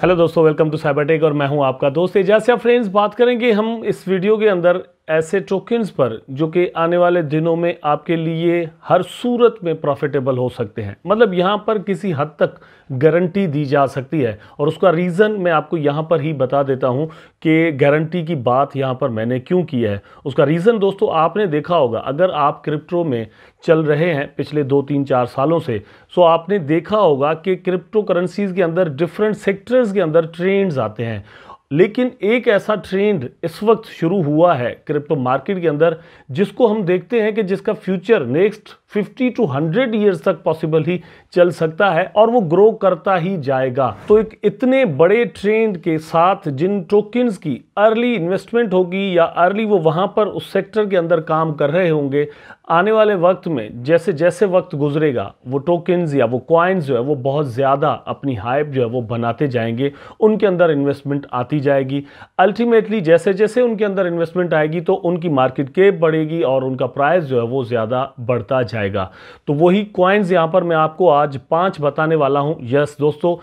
hello दोस्तों welcome to cyber tech और मैं हूं आपका दोस्त एजाज फ्रेंड्स बात करेंगे हम इस वीडियो के अंदर ऐसे टोकन्स पर जो कि आने वाले दिनों में आपके लिए हर सूरत में प्रॉफिटेबल हो सकते हैं मतलब यहाँ पर किसी हद तक गारंटी दी जा सकती है और उसका रीज़न मैं आपको यहाँ पर ही बता देता हूँ कि गारंटी की बात यहाँ पर मैंने क्यों की है उसका रीज़न दोस्तों आपने देखा होगा अगर आप क्रिप्टो में चल रहे हैं पिछले दो तीन चार सालों से सो तो आपने देखा होगा कि क्रिप्टो करेंसीज़ के अंदर डिफरेंट सेक्टर्स के अंदर ट्रेंड्स आते हैं लेकिन एक ऐसा ट्रेंड इस वक्त शुरू हुआ है क्रिप्टो मार्केट के अंदर जिसको हम देखते हैं कि जिसका फ्यूचर नेक्स्ट 50 टू 100 ईयर्स तक पॉसिबल ही चल सकता है और वो ग्रो करता ही जाएगा तो एक इतने बड़े ट्रेंड के साथ जिन टोकन्स की अर्ली इन्वेस्टमेंट होगी या अर्ली वो वहाँ पर उस सेक्टर के अंदर काम कर रहे होंगे आने वाले वक्त में जैसे जैसे वक्त गुजरेगा वो टोकन्स या वो कॉइन्स जो है वो बहुत ज़्यादा अपनी हाइप जो है वो बनाते जाएंगे उनके अंदर इन्वेस्टमेंट आती जाएगी अल्टीमेटली जैसे जैसे उनके अंदर इन्वेस्टमेंट आएगी तो उनकी मार्केट केप बढ़ेगी और उनका प्राइस जो है वो ज़्यादा बढ़ता जाएगा जाएगा तो वही क्वाइंस यहां पर मैं आपको आज पांच बताने वाला हूं यस दोस्तों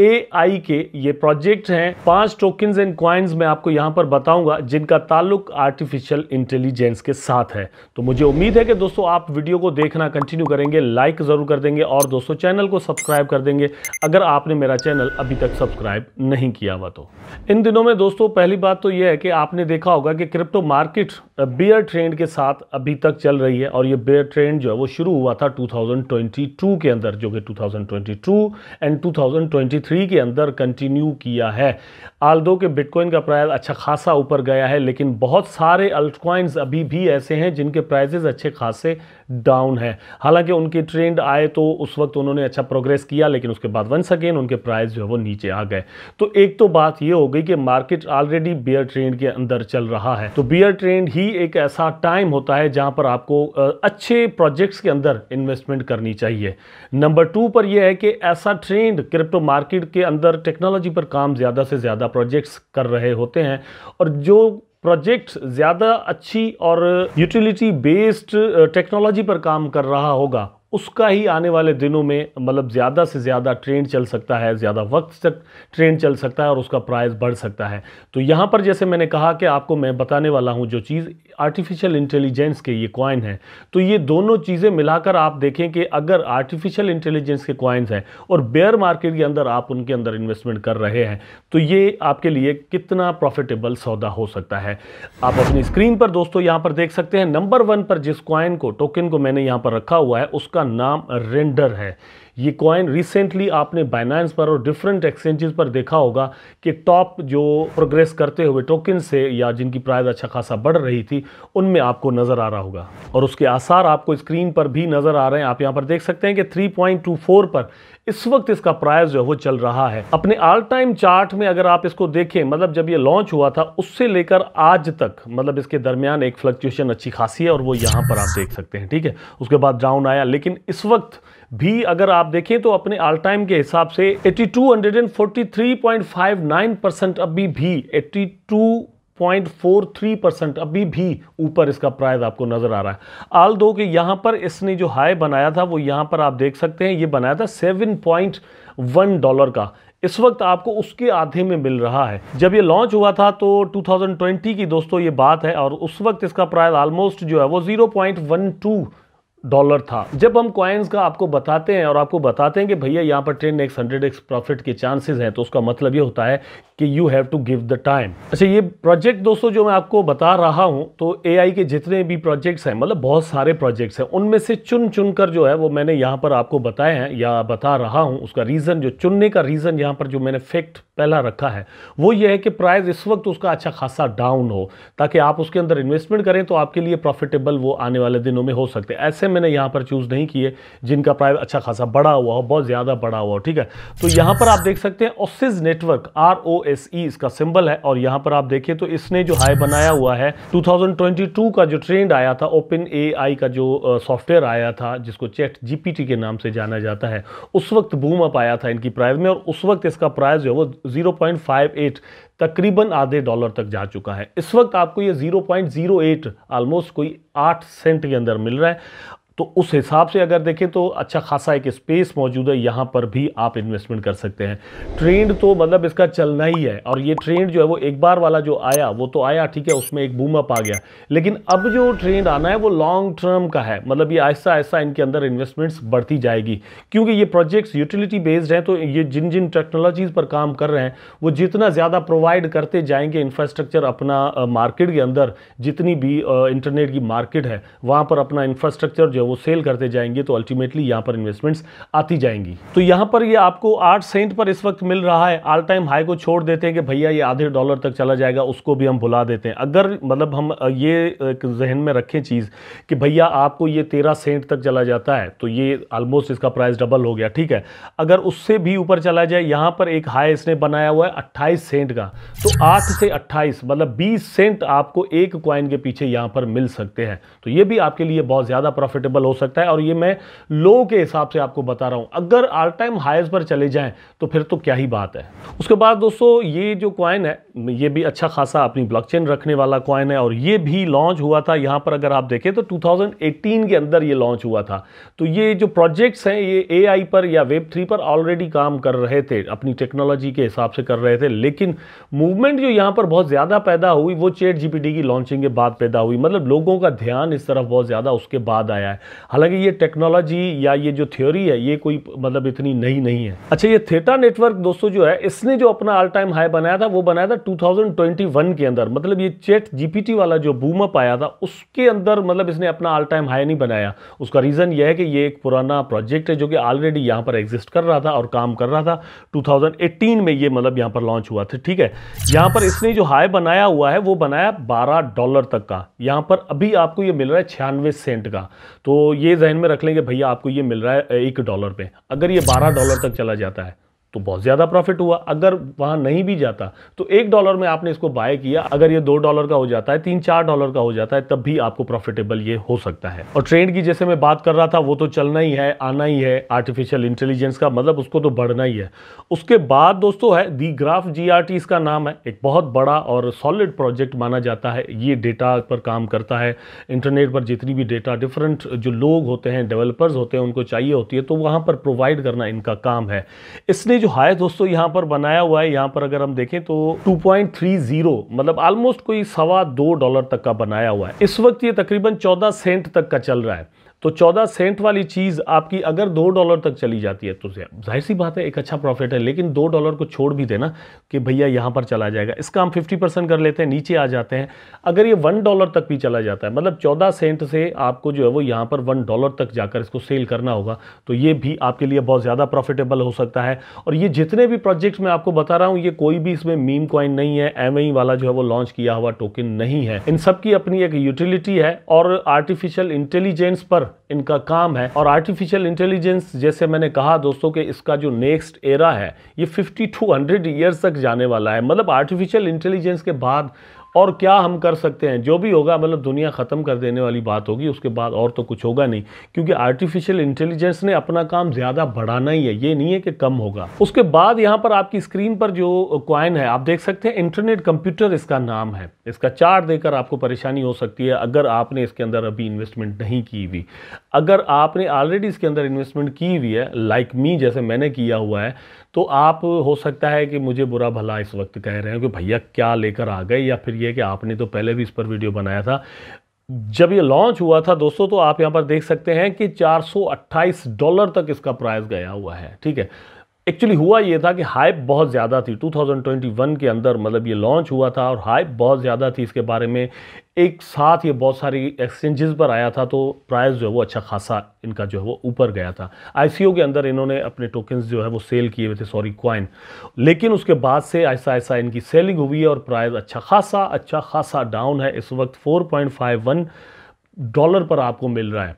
ए आई के ये प्रोजेक्ट हैं पांच टोकन एंड क्वाइंस मैं आपको यहां पर बताऊंगा जिनका ताल्लुक आर्टिफिशियल इंटेलिजेंस के साथ है तो मुझे उम्मीद है कि दोस्तों आप वीडियो को देखना कंटिन्यू करेंगे लाइक ज़रूर कर देंगे और दोस्तों चैनल को सब्सक्राइब कर देंगे अगर आपने मेरा चैनल अभी तक सब्सक्राइब नहीं किया हुआ तो इन दिनों में दोस्तों पहली बात तो यह है कि आपने देखा होगा कि क्रिप्टो मार्केट बियर ट्रेंड के साथ अभी तक चल रही है और ये बियर ट्रेंड जो है वो शुरू हुआ था 2022 के अंदर जो कि 2022 एंड 2023 के अंदर कंटिन्यू किया है आल दो के बिटकॉइन का प्राइस अच्छा खासा ऊपर गया है लेकिन बहुत सारे अल्टकॉइंस अभी भी ऐसे हैं जिनके प्राइजेज अच्छे खासे डाउन है हालांकि उनके ट्रेंड आए तो उस वक्त उन्होंने अच्छा प्रोग्रेस किया लेकिन उसके बाद वंस अगेन उनके प्राइस जो है वो नीचे आ गए तो एक तो बात ये हो गई कि मार्केट ऑलरेडी बियर ट्रेंड के अंदर चल रहा है तो बियर ट्रेंड ही एक ऐसा टाइम होता है जहां पर आपको अच्छे प्रोजेक्ट्स के अंदर इन्वेस्टमेंट करनी चाहिए नंबर टू पर यह है कि ऐसा ट्रेंड क्रिप्टो मार्केट मार्केट के अंदर टेक्नोलॉजी पर काम ज़्यादा से ज़्यादा प्रोजेक्ट्स कर रहे होते हैं और जो प्रोजेक्ट ज़्यादा अच्छी और यूटिलिटी बेस्ड टेक्नोलॉजी पर काम कर रहा होगा उसका ही आने वाले दिनों में मतलब ज़्यादा से ज़्यादा ट्रेंड चल सकता है ज़्यादा वक्त तक ट्रेंड चल सकता है और उसका प्राइस बढ़ सकता है तो यहाँ पर जैसे मैंने कहा कि आपको मैं बताने वाला हूँ जो चीज़ आर्टिफिशियल इंटेलिजेंस के ये कॉइन है तो ये दोनों चीज़ें मिलाकर आप देखें कि अगर आर्टिफिशियल इंटेलिजेंस के कॉइन्स हैं और बेयर मार्केट के अंदर आप उनके अंदर इन्वेस्टमेंट कर रहे हैं तो ये आपके लिए कितना प्रॉफिटेबल सौदा हो सकता है आप अपनी स्क्रीन पर दोस्तों यहाँ पर देख सकते हैं नंबर वन पर जिस कॉइन को टोकन को मैंने यहाँ पर रखा हुआ है उसका उसका नाम रेंडर है ये कॉइन रिसेंटली आपने बाइनांस पर और डिफरेंट एक्सचेंजेस पर देखा होगा कि टॉप जो प्रोग्रेस करते हुए टोकन से या जिनकी प्राइस अच्छा खासा बढ़ रही थी उनमें आपको नज़र आ रहा होगा और उसके आसार आपको स्क्रीन पर भी नज़र आ रहे हैं आप यहाँ पर देख सकते हैं कि 3.24 पर इस वक्त इसका प्राइस जो है वो चल रहा है अपने ऑल टाइम चार्ट में अगर आप इसको देखें मतलब जब ये लॉन्च हुआ था उससे लेकर आज तक मतलब इसके दरमियान एक फ्लक्चुएशन अच्छी खासी है और वो यहाँ पर आप देख सकते हैं ठीक है उसके बाद डाउन आया लेकिन इस वक्त भी अगर आप देखें तो अपने ऑल टाइम के हिसाब से 8243.59 परसेंट अभी भी 82.43 परसेंट अभी भी ऊपर इसका प्राइस आपको नज़र आ रहा है आल दो के यहाँ पर इसने जो हाई बनाया था वो यहाँ पर आप देख सकते हैं ये बनाया था 7.1 डॉलर का इस वक्त आपको उसके आधे में मिल रहा है जब ये लॉन्च हुआ था तो 2020 की दोस्तों ये बात है और उस वक्त इसका प्राइस ऑलमोस्ट जो है वो 0.12 डॉलर था जब हम क्वाइंस का आपको बताते हैं और आपको बताते हैं कि भैया यहाँ पर ten X hundred X profit के चांसेस हैं तो उसका मतलब ये होता है कि you have to give the time अच्छा ये प्रोजेक्ट दोस्तों जो मैं आपको बता रहा हूँ तो एआई के जितने भी प्रोजेक्ट्स हैं मतलब बहुत सारे प्रोजेक्ट्स हैं उनमें से चुन चुन कर जो है वो मैंने यहाँ पर आपको बताए हैं या बता रहा हूँ उसका रीज़न जो चुनने का रीज़न यहाँ पर जो मैंने फैक्ट पहला रखा है वो ये है कि प्राइस इस वक्त उसका अच्छा खासा डाउन हो ताकि आप उसके अंदर इन्वेस्टमेंट करें तो आपके लिए प्रॉफिटेबल वो आने वाले दिनों में हो सकते हैं ऐसे मैंने यहाँ पर चूज़ नहीं किए जिनका प्राइस अच्छा खासा बढ़ा हुआ हो बहुत ज़्यादा बढ़ा हुआ हो ठीक है तो यहाँ पर आप देख सकते हैं Oasis network R O S E इसका सिम्बल है और यहाँ पर आप देखिए तो इसने जो हाई बनाया हुआ है टू का जो ट्रेंड आया था ओपन ए का जो सॉफ्टवेयर आया था जिसको चैट जी के नाम से जाना जाता है उस वक्त बूम अप आया था इनकी प्राइज में और उस वक्त इसका प्राइज़ जो है वो 0.58 तकरीबन आधे डॉलर तक जा चुका है इस वक्त आपको ये 0.08 ऑलमोस्ट कोई 8 सेंट के अंदर मिल रहा है तो उस हिसाब से अगर देखें तो अच्छा खासा एक स्पेस मौजूद है यहाँ पर भी आप इन्वेस्टमेंट कर सकते हैं ट्रेंड तो मतलब इसका चलना ही है और ये ट्रेंड जो है वो एक बार वाला जो आया वो तो आया ठीक है उसमें एक बूम अप आ गया लेकिन अब जो ट्रेंड आना है वो लॉन्ग टर्म का है मतलब ये ऐसा ऐसा इनके अंदर इन्वेस्टमेंट्स बढ़ती जाएगी क्योंकि ये प्रोजेक्ट्स यूटिलिटी बेस्ड हैं तो ये जिन जिन टेक्नोलॉजीज़ पर काम कर रहे हैं वो जितना ज़्यादा प्रोवाइड करते जाएंगे इंफ्रास्ट्रक्चर अपना मार्केट के अंदर जितनी भी इंटरनेट की मार्केट है वहाँ पर अपना इंफ्रास्ट्रक्चर जो वो सेल करते जाएंगे तो अल्टीमेटली यहाँ पर इन्वेस्टमेंट्स आती जाएंगी तो यहाँ पर ये यह आपको आठ सेंट पर इस वक्त मिल रहा है ऑल टाइम हाई को छोड़ देते हैं कि भैया ये आधे डॉलर तक चला जाएगा उसको भी हम भुला देते हैं अगर मतलब हम ये जहन में रखें चीज़ कि भैया आपको ये तेरह सेंट तक चला जाता है तो ये ऑलमोस्ट इसका प्राइस डबल हो गया ठीक है अगर उससे भी ऊपर चला जाए यहाँ पर एक हाई इसने बनाया हुआ है अट्ठाईस सेंट का तो आठ से अट्ठाईस मतलब बीस सेंट आपको एक क्वाइन के पीछे यहाँ पर मिल सकते हैं तो ये भी आपके लिए बहुत ज़्यादा प्रॉफिटेबल पॉसिबल हो सकता है और ये मैं लो के हिसाब से आपको बता रहा हूँ अगर आल टाइम हाइज पर चले जाएँ तो फिर तो क्या ही बात है उसके बाद दोस्तों ये जो कॉइन है ये भी अच्छा खासा अपनी ब्लॉक रखने वाला कॉइन है और ये भी लॉन्च हुआ था यहाँ पर अगर आप देखें तो टू के अंदर ये लॉन्च हुआ था तो ये जो प्रोजेक्ट्स हैं ये ए पर या वेब थ्री पर ऑलरेडी काम कर रहे थे अपनी टेक्नोलॉजी के हिसाब से कर रहे थे लेकिन मूवमेंट जो यहाँ पर बहुत ज़्यादा पैदा हुई वो चेट जीपीटी की लॉन्चिंग के बाद पैदा हुई मतलब लोगों का ध्यान इस तरफ बहुत ज़्यादा उसके बाद आया है हालांकि ये टेक्नोलॉजी या ये जो थ्योरी है ये कोई मतलब इतनी नई नहीं है अच्छा ये थेटा नेटवर्क दोस्तों जो है इसने जो अपना ऑल टाइम हाई बनाया था वो बनाया था 2021 के अंदर मतलब ये चेट जीपीटी वाला जो बूमअप आया था उसके अंदर मतलब इसने अपना ऑल टाइम हाई नहीं बनाया उसका रीज़न यह है कि ये एक पुराना प्रोजेक्ट है जो कि ऑलरेडी यहाँ पर एग्जिस्ट कर रहा था और काम कर रहा था टू में ये मतलब यहाँ पर लॉन्च हुआ था ठीक है यहाँ पर इसने जो हाई बनाया हुआ है वो बनाया बारह डॉलर तक का यहां पर अभी आपको ये मिल रहा है छियानवे सेंट का तो तो ये जहन में रख लेंगे भैया आपको ये मिल रहा है एक डॉलर पे अगर ये बारह डॉलर तक चला जाता है तो बहुत ज़्यादा प्रॉफिट हुआ अगर वहां नहीं भी जाता तो एक डॉलर में आपने इसको बाय किया अगर ये दो डॉलर का हो जाता है तीन चार डॉलर का हो जाता है तब भी आपको प्रॉफिटेबल ये हो सकता है और ट्रेंड की जैसे मैं बात कर रहा था वो तो चलना ही है आना ही है आर्टिफिशियल इंटेलिजेंस का मतलब उसको तो बढ़ना ही है उसके बाद दोस्तों है दी ग्राफ जी का नाम है एक बहुत बड़ा और सॉलिड प्रोजेक्ट माना जाता है ये डेटा पर काम करता है इंटरनेट पर जितनी भी डेटा डिफरेंट जो लोग होते हैं डेवलपर्स होते हैं उनको चाहिए होती है तो वहां पर प्रोवाइड करना इनका काम है इसने जो जो हाई दोस्तों यहाँ पर बनाया हुआ है यहाँ पर अगर हम देखें तो 2.30 मतलब ऑलमोस्ट कोई सवा दो डॉलर तक का बनाया हुआ है इस वक्त ये तकरीबन चौदह सेंट तक का चल रहा है तो चौदह सेंट वाली चीज़ आपकी अगर दो डॉलर तक चली जाती है तो जाहिर सी बात है एक अच्छा प्रॉफिट है लेकिन दो डॉलर को छोड़ भी देना कि भैया यहाँ पर चला जाएगा इसका हम फिफ्टी परसेंट कर लेते हैं नीचे आ जाते हैं अगर ये वन डॉलर तक भी चला जाता है मतलब चौदह सेंट से आपको जो है वो यहाँ पर वन डॉलर तक जाकर इसको सेल करना होगा तो ये भी आपके लिए बहुत ज़्यादा प्रॉफिटेबल हो सकता है और ये जितने भी प्रोजेक्ट्स मैं आपको बता रहा हूँ ये कोई भी इसमें मीम कॉइन नहीं है एम वाला जो है वो लॉन्च किया हुआ टोकन नहीं है इन सब की अपनी एक यूटिलिटी है और आर्टिफिशियल इंटेलिजेंस पर इनका काम है और आर्टिफिशियल इंटेलिजेंस जैसे मैंने कहा दोस्तों कि इसका जो नेक्स्ट एरा है ये फिफ्टी टू हंड्रेड तक जाने वाला है मतलब आर्टिफिशियल इंटेलिजेंस के बाद और क्या हम कर सकते हैं जो भी होगा मतलब दुनिया ख़त्म कर देने वाली बात होगी उसके बाद और तो कुछ होगा नहीं क्योंकि आर्टिफिशियल इंटेलिजेंस ने अपना काम ज़्यादा बढ़ाना ही है ये नहीं है कि कम होगा उसके बाद यहाँ पर आपकी स्क्रीन पर जो क्वाइन है आप देख सकते हैं इंटरनेट कंप्यूटर इसका नाम है इसका चार्ट देकर आपको परेशानी हो सकती है अगर आपने इसके अंदर अभी इन्वेस्टमेंट नहीं की हुई अगर आपने ऑलरेडी इसके अंदर इन्वेस्टमेंट की हुई है लाइक मी जैसे मैंने किया हुआ है तो आप हो सकता है कि मुझे बुरा भला इस वक्त कह रहे हैं कि भैया क्या लेकर आ गए या फिर ये है कि आपने तो पहले भी इस पर वीडियो बनाया था जब ये लॉन्च हुआ था दोस्तों तो आप यहाँ पर देख सकते हैं कि 428 डॉलर तक इसका प्राइस गया हुआ है ठीक है एक्चुअली हुआ ये था कि हाइप बहुत ज़्यादा थी 2021 के अंदर मतलब ये लॉन्च हुआ था और हाइप बहुत ज़्यादा थी इसके बारे में एक साथ ये बहुत सारी एक्सचेंजेस पर आया था तो प्राइस जो है वो अच्छा खासा इनका जो है वो ऊपर गया था आईसीओ के अंदर इन्होंने अपने टोकन्स जो है वो सेल किए हुए थे सॉरी क्वाइन लेकिन उसके बाद से ऐसा ऐसा इनकी सेलिंग हुई है और प्राइस अच्छा खासा अच्छा खासा डाउन है इस वक्त फोर डॉलर पर आपको मिल रहा है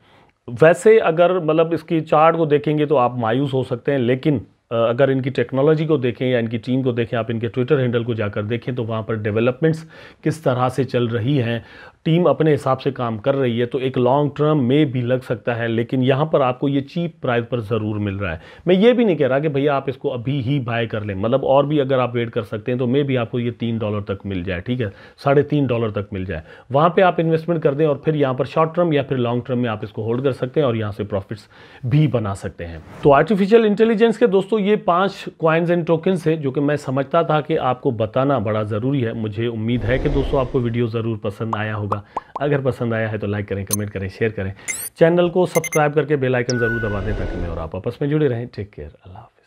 वैसे अगर मतलब इसकी चार्ट को देखेंगे तो आप मायूस हो सकते हैं लेकिन अगर इनकी टेक्नोलॉजी को देखें या इनकी टीम को देखें आप इनके ट्विटर हैंडल को जाकर देखें तो वहाँ पर डेवलपमेंट्स किस तरह से चल रही हैं टीम अपने हिसाब से काम कर रही है तो एक लॉन्ग टर्म में भी लग सकता है लेकिन यहाँ पर आपको ये चीप प्राइस पर ज़रूर मिल रहा है मैं ये भी नहीं कह रहा कि भैया आप इसको अभी ही बाय कर लें मतलब और भी अगर आप वेट कर सकते हैं तो मे भी आपको ये तीन डॉलर तक मिल जाए ठीक है साढ़े तीन डॉलर तक मिल जाए वहाँ पर आप इन्वेस्टमेंट कर दें और फिर यहाँ पर शॉर्ट टर्म या फिर लॉन्ग टर्म में आप इसको होल्ड कर सकते हैं और यहाँ से प्रॉफिट्स भी बना सकते हैं तो आर्टिफिशियल इंटेलिजेंस के दोस्तों ये पाँच क्वाइंस एंड टोकन्स है जो कि मैं समझता था कि आपको बताना बड़ा ज़रूरी है मुझे उम्मीद है कि दोस्तों आपको वीडियो ज़रूर पसंद आया होगा होगा अगर पसंद आया है तो लाइक करें कमेंट करें शेयर करें चैनल को सब्सक्राइब करके बेलाइकन ज़रूर दबा दें ताकि मैं और आप आपस में जुड़े रहें टेक केयर अल्लाह